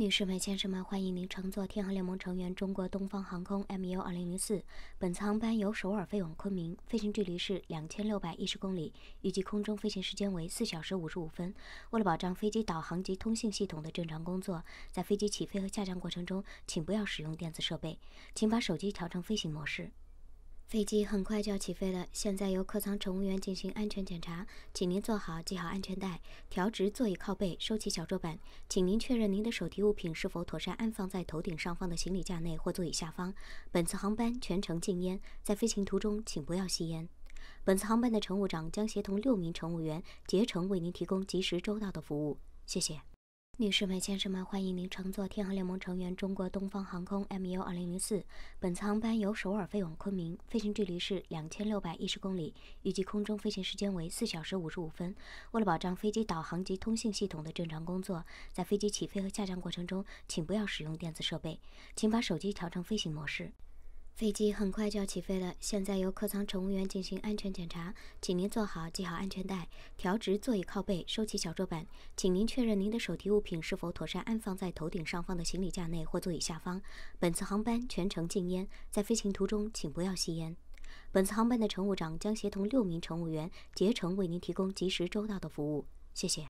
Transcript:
女士们、先生们，欢迎您乘坐天河联盟成员中国东方航空 MU 二零零四。本次航班由首尔飞往昆明，飞行距离是两千六百一十公里，预计空中飞行时间为四小时五十五分。为了保障飞机导航及通信系统的正常工作，在飞机起飞和下降过程中，请不要使用电子设备，请把手机调成飞行模式。飞机很快就要起飞了，现在由客舱乘务员进行安全检查，请您坐好，系好安全带，调直座椅靠背，收起小桌板。请您确认您的手提物品是否妥善安放在头顶上方的行李架内或座椅下方。本次航班全程禁烟，在飞行途中请不要吸烟。本次航班的乘务长将协同六名乘务员竭诚为您提供及时周到的服务，谢谢。女士们、先生们，欢迎您乘坐天河联盟成员中国东方航空 MU 二零零四。本次航班由首尔飞往昆明，飞行距离是两千六百一十公里，预计空中飞行时间为四小时五十五分。为了保障飞机导航及通信系统的正常工作，在飞机起飞和下降过程中，请不要使用电子设备，请把手机调成飞行模式。飞机很快就要起飞了，现在由客舱乘务员进行安全检查，请您坐好，系好安全带，调直座椅靠背，收起小桌板。请您确认您的手提物品是否妥善安放在头顶上方的行李架内或座椅下方。本次航班全程禁烟，在飞行途中请不要吸烟。本次航班的乘务长将协同六名乘务员竭诚为您提供及时周到的服务，谢谢。